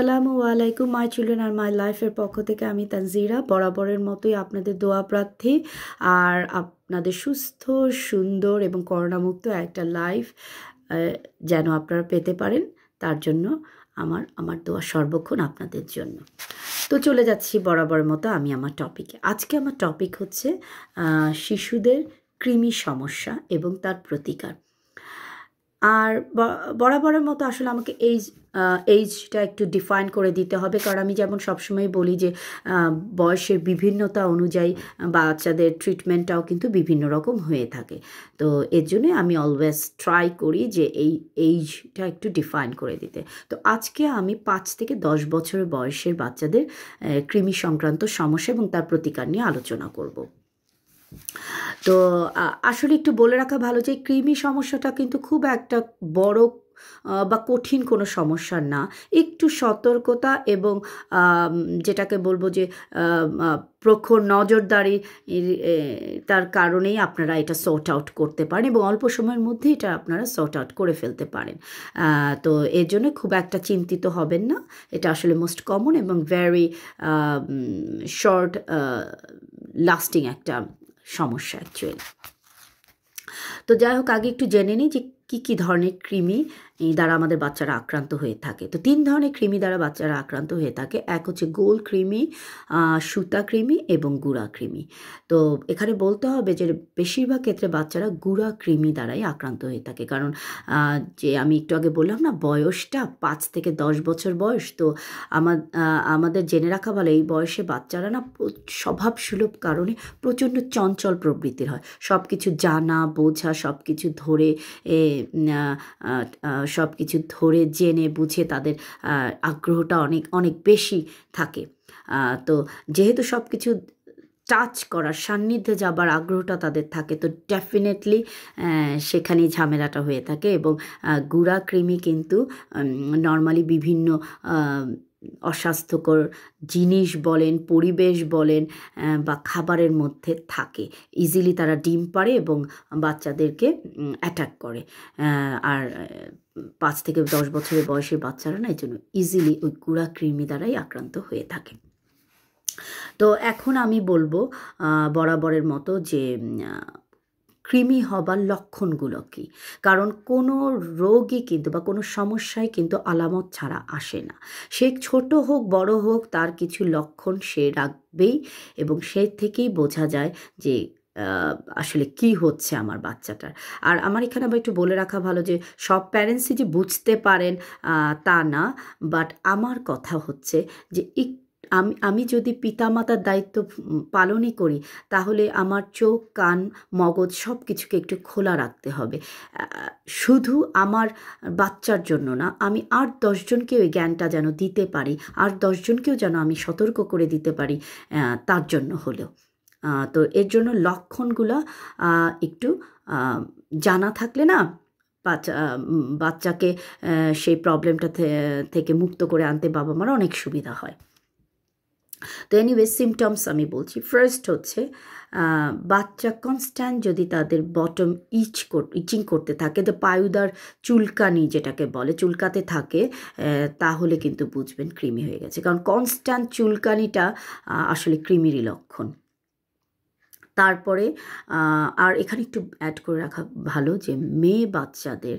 আসসালামু আলাইকুম my children are মাই লাইফের পক্ষ থেকে আমি তানজিরা বরাবরের মতোই আপনাদের দোয়া প্রার্থী আর আপনাদের সুস্থ সুন্দর এবং করোনামুক্ত একটা লাইফ যেন আপনারা পেতে পারেন তার জন্য আমার আমার দোয়া সর্বক্ষণ আপনাদের জন্য তো চলে যাচ্ছি বরাবরের মতো আমি আমার টপিকে আজকে আমার টপিক হচ্ছে শিশুদের কৃমি সমস্যা এবং তার প্রতিকার আর বরাবরের মতো আসলে আমাকে এইজ এইজটা একটু ডিফাইন করে দিতে হবে কারণ আমি যেমন সবসময় বলি যে বয়সের বিভিন্নতা অনুযায়ী বাচ্চাদের ট্রিটমেন্টটাও কিন্তু বিভিন্ন রকম হয়ে থাকে তো এর জন্য আমি অলওয়েজ ট্রাই করি যে এই এইজটা একটু ডিফাইন করে দিতে তো আজকে আমি পাঁচ থেকে দশ বছরের বয়সের বাচ্চাদের কৃমি সংক্রান্ত সমস্যা এবং তার প্রতিকার নিয়ে আলোচনা করবো তো আসলে একটু বলে রাখা ভালো যে কৃমি সমস্যাটা কিন্তু খুব একটা বড় বা কঠিন কোনো সমস্যা না একটু সতর্কতা এবং যেটাকে বলবো যে প্রখর নজরদারি তার কারণেই আপনারা এটা সর্ট আউট করতে পারেন এবং অল্প সময়ের মধ্যে এটা আপনারা সর্ট আউট করে ফেলতে পারেন তো এর জন্য খুব একটা চিন্তিত হবেন না এটা আসলে মোস্ট কমন এবং ভেরি শর্ট লাস্টিং একটা সমস্যা চুয়েল তো যাই হোক আগে একটু জেনে নিই যে কি কি ধরনের কৃমি দ্বারা আমাদের বাচ্চারা আক্রান্ত হয়ে থাকে তো তিন ধরনের কৃমি দ্বারা বাচ্চারা আক্রান্ত হয়ে থাকে এক হচ্ছে গোল কৃমি সুতা কৃমি এবং গুড়া কৃমি তো এখানে বলতে হবে যে বেশিরভাগ ক্ষেত্রে বাচ্চারা গুড়া কৃমি দ্বারাই আক্রান্ত হয়ে থাকে কারণ যে আমি একটু আগে বললাম না বয়সটা পাঁচ থেকে দশ বছর বয়স তো আমার আমাদের জেনে রাখা ভালো এই বয়সে বাচ্চারা না স্বভাব সুলভ কারণে প্রচণ্ড চঞ্চল প্রবৃত্তির হয় সব কিছু জানা বোঝা সব কিছু ধরে সব কিছু ধরে জেনে বুঝে তাদের আগ্রহটা অনেক অনেক বেশি থাকে তো যেহেতু সব কিছু টাচ করার সান্নিধ্যে যাবার আগ্রহটা তাদের থাকে তো ডেফিনেটলি সেখানেই ঝামেলাটা হয়ে থাকে এবং গুড়া কৃমি কিন্তু নর্মালি বিভিন্ন অস্বাস্থ্যকর জিনিস বলেন পরিবেশ বলেন বা খাবারের মধ্যে থাকে ইজিলি তারা ডিম পাড়ে এবং বাচ্চাদেরকে অ্যাটাক করে আর পাঁচ থেকে দশ বছরের বয়সের বাচ্চারা না এই জন্য ইজিলি ওই গুড়া কৃমি দ্বারাই আক্রান্ত হয়ে থাকে তো এখন আমি বলবো বরাবরের মতো যে কৃমি হবার লক্ষণগুলো কি কারণ কোনো রোগই কিন্তু বা কোনো সমস্যায় কিন্তু আলামত ছাড়া আসে না সে ছোট হোক বড় হোক তার কিছু লক্ষণ সে রাখবেই এবং সে থেকেই বোঝা যায় যে আসলে কি হচ্ছে আমার বাচ্চাটার আর আমার এখানে আবার একটু বলে রাখা ভালো যে সব প্যারেন্টসই যে বুঝতে পারেন তা না বাট আমার কথা হচ্ছে যে একটু আমি আমি যদি পিতামাতার দায়িত্ব পালনই করি তাহলে আমার চোখ কান মগজ সব কিছুকে একটু খোলা রাখতে হবে শুধু আমার বাচ্চার জন্য না আমি আর দশজনকে ওই জ্ঞানটা যেন দিতে পারি আর দশজনকেও যেন আমি সতর্ক করে দিতে পারি তার জন্য হলেও তো এর জন্য লক্ষণগুলো একটু জানা থাকলে না বাচ্চা বাচ্চাকে সেই প্রবলেমটা থেকে মুক্ত করে আনতে বাবা মার অনেক সুবিধা হয় তো এনিওয়ে সিমটমস আমি বলছি ফার্স্ট হচ্ছে বাচ্চা কনস্ট্যান্ট যদি তাদের বটম ইচ ইচিং করতে থাকে তো পায়ুদার চুলকানি যেটাকে বলে চুলকাতে থাকে তাহলে কিন্তু বুঝবেন কৃমি হয়ে গেছে কারণ কনস্ট্যান্ট চুলকানিটা আসলে কৃমিরই লক্ষণ তারপরে আর এখানে একটু অ্যাড করে রাখা ভালো যে মেয়ে বাচ্চাদের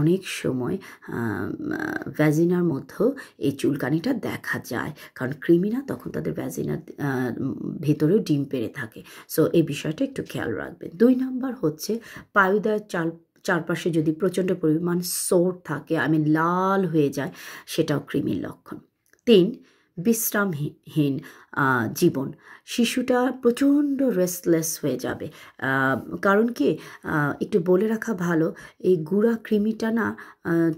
অনেক সময় ভ্যাজিনার মধ্যেও এই চুলকানিটা দেখা যায় কারণ ক্রিমিনা তখন তাদের ভ্যাজিনার ভেতরেও ডিম পেরে থাকে সো এই বিষয়টা একটু খেয়াল রাখবেন দুই নাম্বার হচ্ছে পায়ুদার চাল চারপাশে যদি প্রচণ্ড পরিমাণ সোর থাকে আই মিন লাল হয়ে যায় সেটাও ক্রিমির লক্ষণ তিন বিশ্রামহীন জীবন শিশুটা প্রচণ্ড রেস্টলেস হয়ে যাবে কারণ কি একটু বলে রাখা ভালো এই গুড়া কৃমিটা না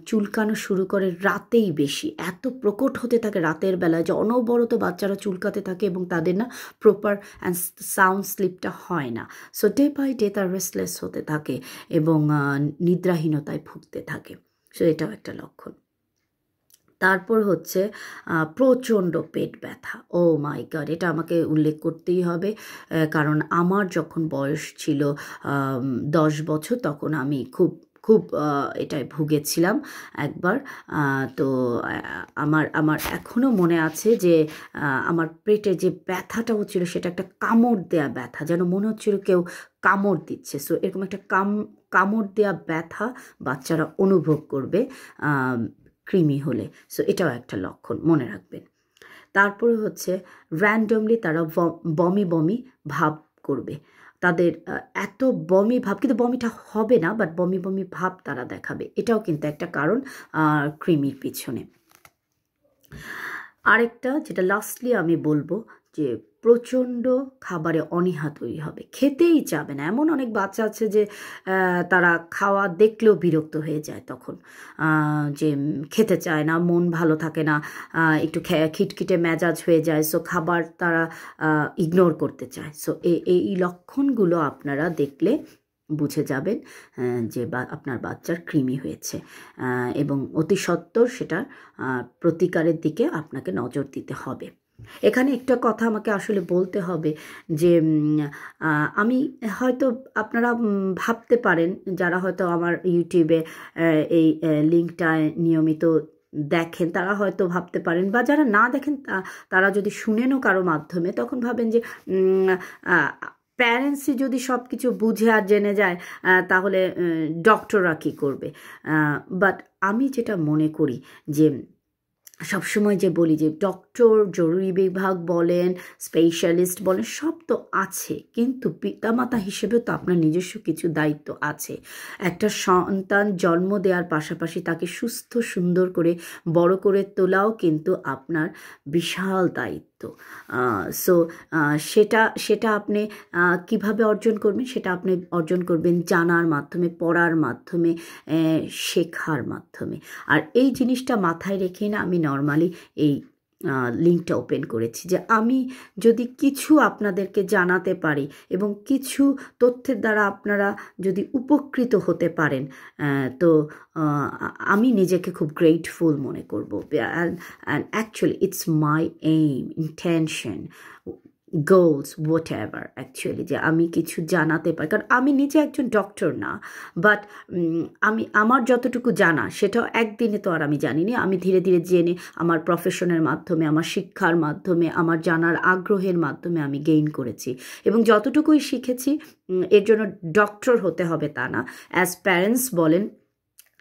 চুলকানো শুরু করে রাতেই বেশি এত প্রকট হতে থাকে রাতের বেলায় যে অনবরত বাচ্চারা চুলকাতে থাকে এবং তাদের না প্রপার অ্যান্ড সাউন্ড স্লিপটা হয় না সো ডে বাই ডে তার রেস্টলেস হতে থাকে এবং নিদ্রাহীনতায় ভুগতে থাকে সো এটাও একটা লক্ষণ তারপর হচ্ছে প্রচণ্ড পেট ব্যথা ও মাই গড এটা আমাকে উল্লেখ করতেই হবে কারণ আমার যখন বয়স ছিল দশ বছর তখন আমি খুব খুব এটায় ভুগেছিলাম একবার তো আমার আমার এখনও মনে আছে যে আমার পেটে যে ব্যথাটা হচ্ছিল সেটা একটা কামড় দেয়া ব্যথা যেন মনে হচ্ছিল কেউ কামড় দিচ্ছে সো এরকম একটা কাম কামড় দেয়া ব্যথা বাচ্চারা অনুভব করবে কৃমি হলে সো এটাও একটা লক্ষণ মনে রাখবেন তারপরে হচ্ছে র্যান্ডমলি তারা বমি বমি ভাব করবে তাদের এত বমি ভাব কিন্তু বমিটা হবে না বাট বমি বমি ভাব তারা দেখাবে এটাও কিন্তু একটা কারণ কৃমির পিছনে আরেকটা যেটা লাস্টলি আমি বলবো যে প্রচণ্ড খাবারে অনীহা তৈরি হবে খেতেই চাবে না এমন অনেক বাচ্চা আছে যে তারা খাওয়া দেখলেও বিরক্ত হয়ে যায় তখন যে খেতে চায় না মন ভালো থাকে না একটু খিটখিটে মেজাজ হয়ে যায় সো খাবার তারা ইগনোর করতে চায় সো এই লক্ষণগুলো আপনারা দেখলে বুঝে যাবেন যে বা আপনার বাচ্চার কৃমি হয়েছে এবং অতি সত্বর সেটা প্রতিকারের দিকে আপনাকে নজর দিতে হবে এখানে একটা কথা আমাকে আসলে বলতে হবে যে আমি হয়তো আপনারা ভাবতে পারেন যারা হয়তো আমার ইউটিউবে এই লিঙ্কটা নিয়মিত দেখেন তারা হয়তো ভাবতে পারেন বা যারা না দেখেন তারা যদি শুনেনও কারো মাধ্যমে তখন ভাবেন যে প্যারেন্টসই যদি সব কিছু বুঝে আর জেনে যায় তাহলে ডক্টররা কী করবে বাট আমি যেটা মনে করি যে সবসময় যে বলি যে ডক্টর জরুরি বিভাগ বলেন স্পেশালিস্ট বলেন সব তো আছে কিন্তু পিতামাতা হিসেবেও তো আপনার নিজস্ব কিছু দায়িত্ব আছে একটা সন্তান জন্ম দেওয়ার পাশাপাশি তাকে সুস্থ সুন্দর করে বড় করে তোলাও কিন্তু আপনার বিশাল দায়িত্ব তো সো সেটা সেটা আপনি কিভাবে অর্জন করবেন সেটা আপনি অর্জন করবেন জানার মাধ্যমে পড়ার মাধ্যমে শেখার মাধ্যমে আর এই জিনিসটা মাথায় রেখে না আমি নর্মালি এই লিঙ্কটা ওপেন করেছি যে আমি যদি কিছু আপনাদেরকে জানাতে পারি এবং কিছু তথ্যের দ্বারা আপনারা যদি উপকৃত হতে পারেন তো আমি নিজেকে খুব গ্রেটফুল মনে করবো and actually it's my aim intention goals whatever actually যে আমি কিছু জানাতে পারি কারণ আমি নিজে একজন ডক্টর না বাট আমি আমার যতটুকু জানা সেটাও একদিনে তো আর আমি জানিনি আমি ধীরে ধীরে জেনে আমার প্রফেশনের মাধ্যমে আমার শিক্ষার মাধ্যমে আমার জানার আগ্রহের মাধ্যমে আমি গেইন করেছি এবং যতটুকুই শিখেছি এর জন্য ডক্টর হতে হবে তা না অ্যাজ প্যারেন্টস বলেন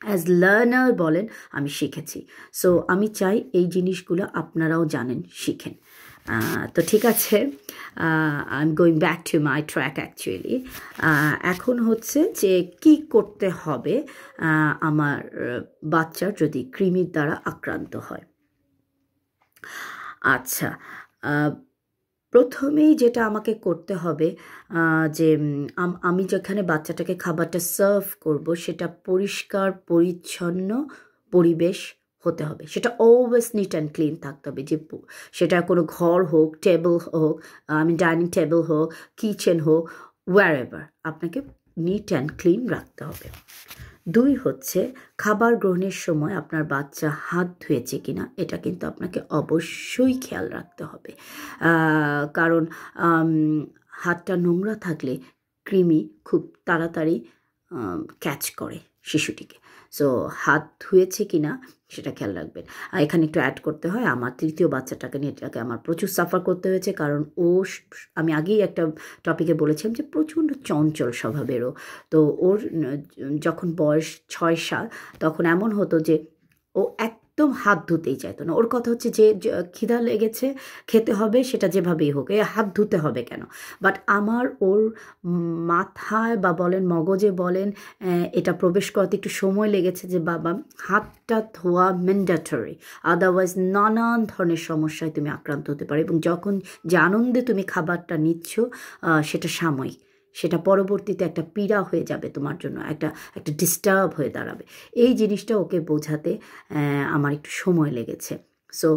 অ্যাজ লার্নার বলেন আমি শিখেছি সো আমি চাই এই জিনিসগুলো আপনারাও জানেন শিখেন তো ঠিক আছে I am going back to my track actually এখন হচ্ছে যে কি করতে হবে আমার বাচ্চার যদি কৃমির দ্বারা আক্রান্ত হয় আচ্ছা প্রথমেই যেটা আমাকে করতে হবে যে আমি যেখানে বাচ্চাটাকে খাবারটা সার্ভ করব সেটা পরিষ্কার পরিচ্ছন্ন পরিবেশ হতে হবে সেটা অলওয়েজ নিট অ্যান্ড ক্লিন থাকতে হবে যে সেটা কোনো ঘর হোক টেবিল হোক আমি ডাইনিং টেবিল হোক কিচেন হোক ওয়ার এভার আপনাকে নিট অ্যান্ড ক্লিন রাখতে হবে দুই হচ্ছে খাবার গ্রহণের সময় আপনার বাচ্চা হাত ধুয়েছে কিনা এটা কিন্তু আপনাকে অবশ্যই খেয়াল রাখতে হবে কারণ হাতটা নোংরা থাকলে কৃমি খুব তাড়াতাড়ি ক্যাচ করে শিশুটিকে সো হাত ধুয়েছে কি না সেটা খেয়াল রাখবেন আর এখানে একটু অ্যাড করতে হয় আমার তৃতীয় বাচ্চাটাকে নিয়ে এটাকে আমার প্রচুর সাফার করতে হয়েছে কারণ ও আমি আগেই একটা টপিকে বলেছিলাম যে প্রচণ্ড চঞ্চল স্বভাবেরও তো ওর যখন বয়স ছয় সাল তখন এমন হতো যে ও এক একদম হাত ধুতেই চাইতো না ওর কথা হচ্ছে যে খিদা লেগেছে খেতে হবে সেটা যেভাবেই হোক এ হাত ধুতে হবে কেন বাট আমার ওর মাথায় বা বলেন মগজে বলেন এটা প্রবেশ করাতে একটু সময় লেগেছে যে বাবা হাতটা ধোয়া ম্যান্ডাটরি আদারওয়াইজ নানান ধরনের সমস্যায় তুমি আক্রান্ত হতে পারো এবং যখন যে আনন্দে তুমি খাবারটা নিচ্ছ সেটা সাময়িক সেটা পরবর্তীতে একটা পীড়া হয়ে যাবে তোমার জন্য একটা একটা ডিস্টার্ব হয়ে দাঁড়াবে এই জিনিসটা ওকে বোঝাতে আমার একটু সময় লেগেছে সো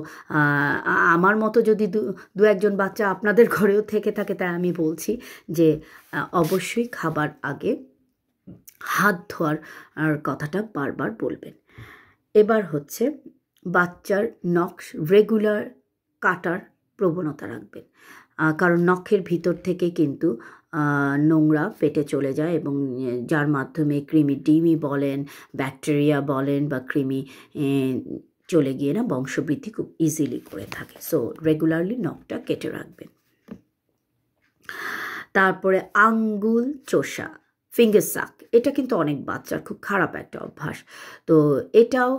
আমার মতো যদি দু একজন বাচ্চা আপনাদের ঘরেও থেকে থাকে তাই আমি বলছি যে অবশ্যই খাবার আগে হাত ধোয়ার কথাটা বারবার বলবেন এবার হচ্ছে বাচ্চার নখ রেগুলার কাটার প্রবণতা রাখবেন কারণ নখের ভিতর থেকে কিন্তু নোংরা ফেটে চলে যায় এবং যার মাধ্যমে কৃমি ডিমি বলেন ব্যাকটেরিয়া বলেন বা কৃমি চলে গিয়ে না বংশবৃদ্ধি খুব ইজিলি করে থাকে সো রেগুলারলি নখটা কেটে রাখবেন তারপরে আঙ্গুল চোষা ফিঙ্গার সাক এটা কিন্তু অনেক বাচ্চার খুব খারাপ একটা অভ্যাস তো এটাও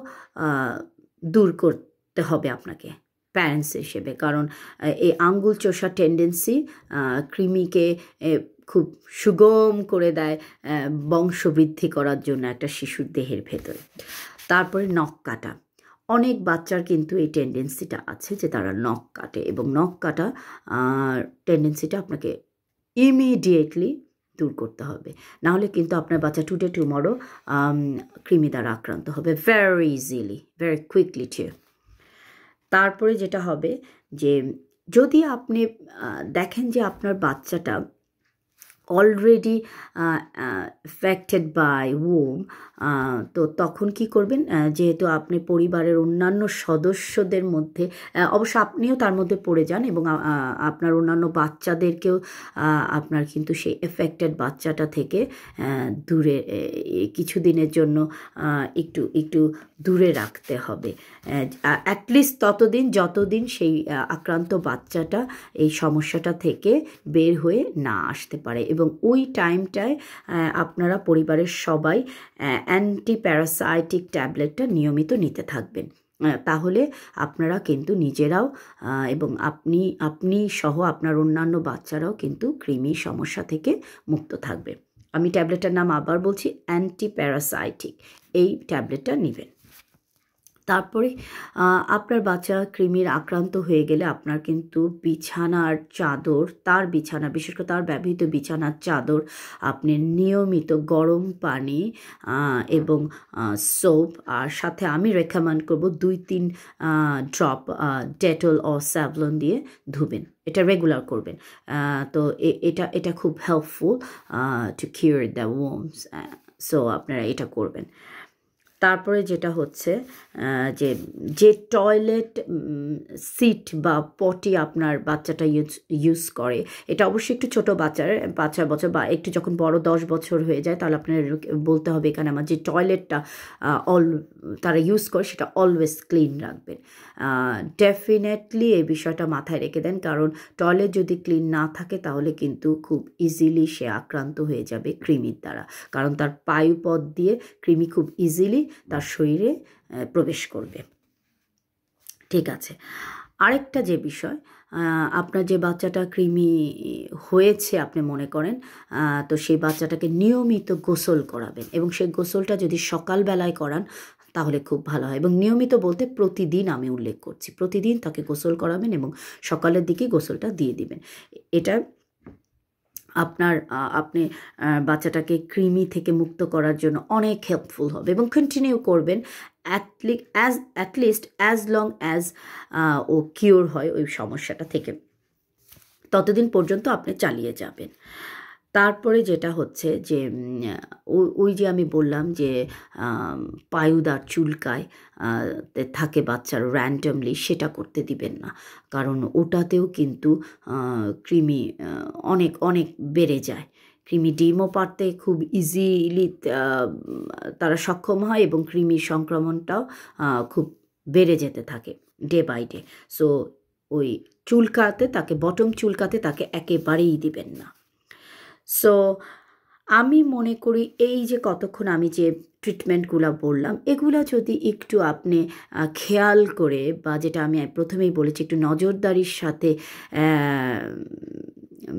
দূর করতে হবে আপনাকে প্যারেন্টস হিসেবে কারণ এই আঙ্গুল চষার টেন্ডেন্সি কৃমিকে খুব সুগম করে দেয় বংশবৃদ্ধি করার জন্য একটা শিশুর দেহের ভেতরে তারপরে নখ কাটা অনেক বাচ্চার কিন্তু এই টেন্ডেন্সিটা আছে যে তারা নখ কাটে এবং নখ কাটা টেন্ডেন্সিটা আপনাকে ইমিডিয়েটলি দূর করতে হবে নাহলে কিন্তু আপনার বাচ্চা টুডে টুমরো কৃমি দ্বারা আক্রান্ত হবে very easily very quickly too তারপরে যেটা হবে যে যদি আপনি দেখেন যে আপনার বাচ্চাটা অলরেডি অ্যাফেক্টেড বাই ওম তো তখন কি করবেন যেহেতু আপনি পরিবারের অন্যান্য সদস্যদের মধ্যে অবশ্য আপনিও তার মধ্যে পড়ে যান এবং আপনার অন্যান্য বাচ্চাদেরকেও আপনার কিন্তু সেই এফেক্টেড বাচ্চাটা থেকে দূরে কিছুদিনের জন্য একটু একটু দূরে রাখতে হবে অ্যাটলিস্ট ততদিন যতদিন সেই আক্রান্ত বাচ্চাটা এই সমস্যাটা থেকে বের হয়ে না আসতে পারে এবং ওই টাইমটায় আপনারা পরিবারের সবাই অ্যান্টি প্যারাসাইটিক ট্যাবলেটটা নিয়মিত নিতে থাকবেন তাহলে আপনারা কিন্তু নিজেরাও এবং আপনি আপনি সহ আপনার অন্যান্য বাচ্চারাও কিন্তু কৃমি সমস্যা থেকে মুক্ত থাকবে আমি ট্যাবলেটটার নাম আবার বলছি অ্যান্টি প্যারাসাইটিক এই ট্যাবলেটটা নেবেন তারপরে আপনার বাচ্চা কৃমির আক্রান্ত হয়ে গেলে আপনার কিন্তু বিছানার চাদর তার বিছানা বিশেষ করে তার ব্যবহৃত বিছানার চাদর আপনি নিয়মিত গরম পানি এবং সোপ আর সাথে আমি রেকমেন্ড করব দুই তিন ড্রপ ডেটল ও স্যাভলন দিয়ে ধুবেন এটা রেগুলার করবেন তো এটা এটা খুব helpful to cure the worms so আপনারা এটা করবেন তারপরে যেটা হচ্ছে যে যে টয়লেট সিট বা পটি আপনার বাচ্চাটা ইউজ ইউজ করে এটা অবশ্যই একটু ছোটো বাচ্চার পাঁচ ছয় বছর বা একটু যখন বড় দশ বছর হয়ে যায় তাহলে আপনার বলতে হবে এখানে আমার যে টয়লেটটা অল তারা ইউজ করে সেটা অলওয়েজ ক্লিন রাখবেন ডেফিনেটলি এই বিষয়টা মাথায় রেখে দেন কারণ টয়লেট যদি ক্লিন না থাকে তাহলে কিন্তু খুব ইজিলি সে আক্রান্ত হয়ে যাবে কৃমির দ্বারা কারণ তার পায়ুপথ দিয়ে কৃমি খুব ইজিলি তার শরীরে প্রবেশ করবে ঠিক আছে আরেকটা যে বিষয় আপনার যে বাচ্চাটা কৃমি হয়েছে আপনি মনে করেন তো সেই বাচ্চাটাকে নিয়মিত গোসল করাবেন এবং সেই গোসলটা যদি সকালবেলায় করান তাহলে খুব ভালো হয় এবং নিয়মিত বলতে প্রতিদিন আমি উল্লেখ করছি প্রতিদিন তাকে গোসল করাবেন এবং সকালের দিকে গোসলটা দিয়ে দিবেন এটা আপনার আপনি বাচ্চাটাকে কৃমি থেকে মুক্ত করার জন্য অনেক হেল্পফুল হবে এবং কন্টিনিউ করবেন অ্যাটলি as at least as long as ও কিওর হয় ওই সমস্যাটা থেকে ততদিন পর্যন্ত আপনি চালিয়ে যাবেন তারপরে যেটা হচ্ছে যে ওই যে আমি বললাম যে পায়ুদার চুলকায় থাকে বাচ্চার র্যান্ডমলি সেটা করতে দিবেন না কারণ ওটাতেও কিন্তু কৃমি অনেক অনেক বেড়ে যায় কৃমি ডিমও পারতে খুব ইজিলি তারা সক্ষম হয় এবং কৃমির সংক্রমণটাও খুব বেড়ে যেতে থাকে ডে বাই ডে সো ওই চুলকাতে তাকে বটম চুলকাতে তাকে একেবারেই দিবেন না সো আমি মনে করি এই যে কতক্ষণ আমি যে ট্রিটমেন্টগুলো বললাম এগুলো যদি একটু আপনি খেয়াল করে বা যেটা আমি প্রথমেই বলেছি একটু নজরদারির সাথে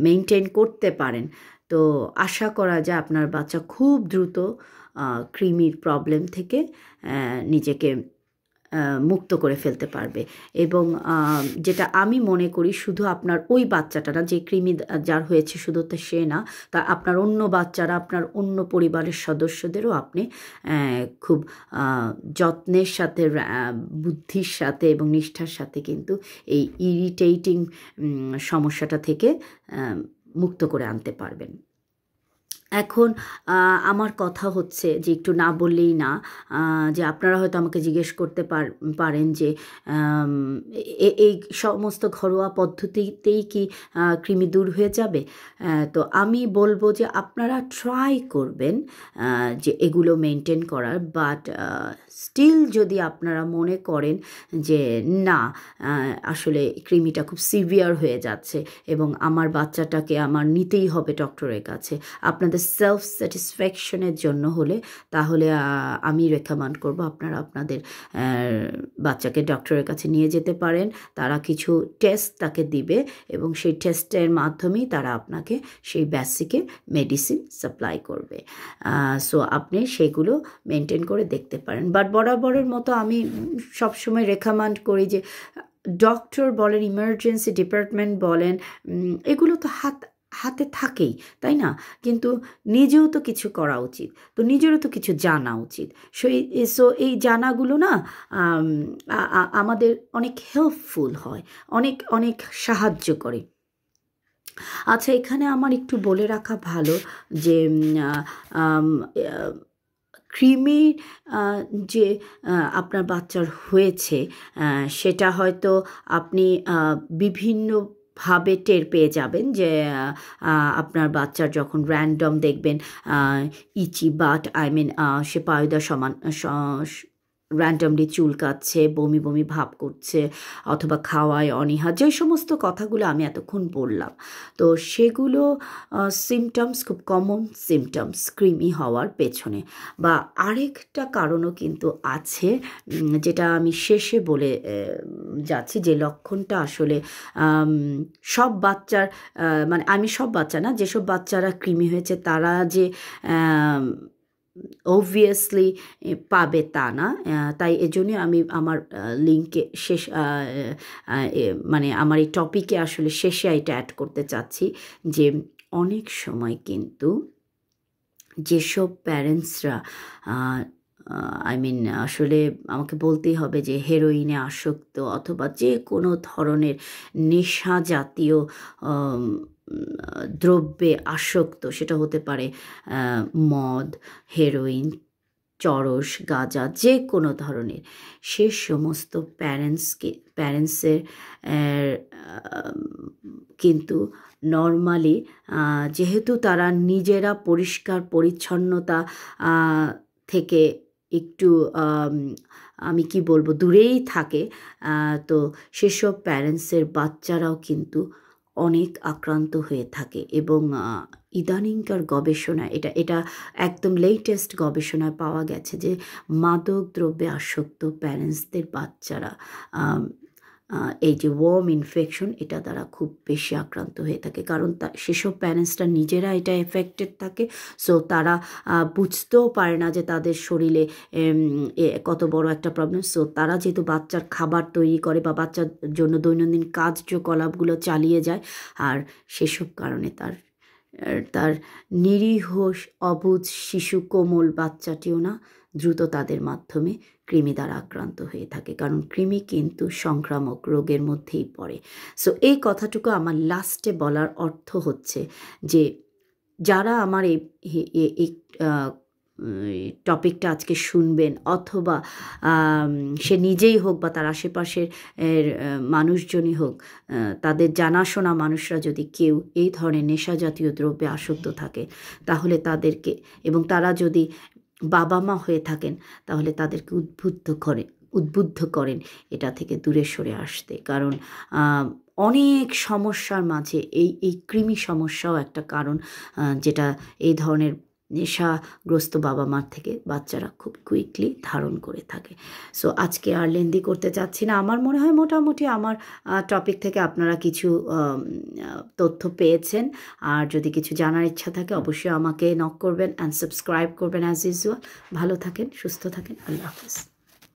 মেনটেন করতে পারেন তো আশা করা যায় আপনার বাচ্চা খুব দ্রুত ক্রিমির প্রবলেম থেকে নিজেকে মুক্ত করে ফেলতে পারবে এবং যেটা আমি মনে করি শুধু আপনার ওই বাচ্চাটা না যে কৃমি যার হয়েছে শুধু তো সে না তা আপনার অন্য বাচ্চারা আপনার অন্য পরিবারের সদস্যদেরও আপনি খুব যত্নের সাথে বুদ্ধির সাথে এবং নিষ্ঠার সাথে কিন্তু এই ইরিটেটিং সমস্যাটা থেকে মুক্ত করে আনতে পারবেন এখন আমার কথা হচ্ছে যে একটু না বললেই না যে আপনারা হয়তো আমাকে জিজ্ঞেস করতে পারেন যে এই সমস্ত ঘরোয়া পদ্ধতিতেই কি কৃমি দূর হয়ে যাবে তো আমি বলবো যে আপনারা ট্রাই করবেন যে এগুলো মেনটেন করার বাট স্টিল যদি আপনারা মনে করেন যে না আসলে কৃমিটা খুব সিভিয়ার হয়ে যাচ্ছে এবং আমার বাচ্চাটাকে আমার নিতেই হবে ডক্টরের কাছে আপনাদের সেলফ স্যাটিসফ্যাকশনের জন্য হলে তাহলে আমি রেকমেন্ড করব আপনারা আপনাদের বাচ্চাকে ডক্টরের কাছে নিয়ে যেতে পারেন তারা কিছু টেস্ট তাকে দিবে এবং সেই টেস্টের মাধ্যমেই তারা আপনাকে সেই ব্যাসিকে মেডিসিন সাপ্লাই করবে সো আপনি সেগুলো মেনটেন করে দেখতে পারেন বাট বরাবরের মতো আমি সবসময় রেকমেন্ড করি যে ডক্টর বলেন ইমার্জেন্সি ডিপার্টমেন্ট বলেন এগুলো তো হাত হাতে থাকেই তাই না কিন্তু নিজেও তো কিছু করা উচিত তো নিজেরও তো কিছু জানা উচিত সো এই সো এই জানাগুলো না আমাদের অনেক হেল্পফুল হয় অনেক অনেক সাহায্য করে আচ্ছা এখানে আমার একটু বলে রাখা ভালো যে কৃমির যে আপনার বাচ্চার হয়েছে সেটা হয়তো আপনি বিভিন্ন ভাবে টের পেয়ে যাবেন যে আপনার বাচ্চার যখন র্যান্ডম দেখবেন ইচি বাট আই মিন সে পায়ুদা সমান র্যান্ডামলি চুলকাচ্ছে বমি বমি ভাব করছে অথবা খাওয়ায় অনীহা যে সমস্ত কথাগুলো আমি এতক্ষণ বললাম তো সেগুলো সিমটমস খুব কমন সিমটমস ক্রিমি হওয়ার পেছনে বা আরেকটা কারণও কিন্তু আছে যেটা আমি শেষে বলে যাচ্ছি যে লক্ষণটা আসলে সব বাচ্চার মানে আমি সব বাচ্চা না যেসব বাচ্চারা কৃমি হয়েছে তারা যে অবভিয়াসলি পাবে তা না তাই এজন্য আমি আমার লিঙ্কে শেষ মানে আমার এই টপিকে আসলে শেষে এটা অ্যাড করতে চাচ্ছি যে অনেক সময় কিন্তু যেসব প্যারেন্টসরা আই মিন আসলে আমাকে বলতেই হবে যে হেরোইনে আসক্ত অথবা যে কোনো ধরনের নেশা জাতীয় দ্রব্যে আসক্ত সেটা হতে পারে মদ হেরোইন চরস গাঁজা যে কোনো ধরনের সে সমস্ত প্যারেন্টসকে প্যারেন্টসের কিন্তু নর্মালি যেহেতু তারা নিজেরা পরিষ্কার পরিচ্ছন্নতা থেকে একটু আমি কি বলবো দূরেই থাকে তো সেসব প্যারেন্টসের বাচ্চারাও কিন্তু অনেক আক্রান্ত হয়ে থাকে এবং ইদানিংকার গবেষণা এটা এটা একদম লেটেস্ট গবেষণায় পাওয়া গেছে যে মাদক দ্রব্যে আসক্ত প্যারেন্টসদের বাচ্চারা এই যে ওয়ার্ম ইনফেকশন এটা দ্বারা খুব বেশি আক্রান্ত হয়ে থাকে কারণ তা সেসব প্যারেন্টসরা নিজেরা এটা এফেক্টেড থাকে সো তারা বুঝতেও পারে না যে তাদের শরীরে কত বড় একটা প্রবলেম সো তারা যেহেতু বাচ্চার খাবার তৈরি করে বা বাচ্চার জন্য দৈনন্দিন কার্যকলাপগুলো চালিয়ে যায় আর সেসব কারণে তার তার নিরীহ অবুজ শিশু কোমল বাচ্চাটিও না দ্রুত তাদের মাধ্যমে কৃমি দ্বারা আক্রান্ত হয়ে থাকে কারণ কৃমি কিন্তু সংক্রামক রোগের মধ্যেই পড়ে সো এই কথাটুকু আমার লাস্টে বলার অর্থ হচ্ছে যে যারা আমার এই টপিকটা আজকে শুনবেন অথবা সে নিজেই হোক বা তার আশেপাশের মানুষজনই হোক তাদের জানাশোনা মানুষরা যদি কেউ এই ধরনের নেশা জাতীয় দ্রব্যে আসক্ত থাকে তাহলে তাদেরকে এবং তারা যদি বাবা মা হয়ে থাকেন তাহলে তাদেরকে উদ্বুদ্ধ করে উদ্বুদ্ধ করেন এটা থেকে দূরে সরে আসতে কারণ অনেক সমস্যার মাঝে এই এই কৃমি সমস্যাও একটা কারণ যেটা এই ধরনের নেশাগ্রস্ত বাবা মার থেকে বাচ্চারা খুব কুইকলি ধারণ করে থাকে সো আজকে আর লেন্দি করতে চাচ্ছি না আমার মনে হয় মোটামুটি আমার টপিক থেকে আপনারা কিছু তথ্য পেয়েছেন আর যদি কিছু জানার ইচ্ছা থাকে অবশ্যই আমাকে নক করবেন অ্যান্ড সাবস্ক্রাইব করবেন অ্যাজ ইউজুয়াল ভালো থাকেন সুস্থ থাকেন আল্লাহ হাফিজ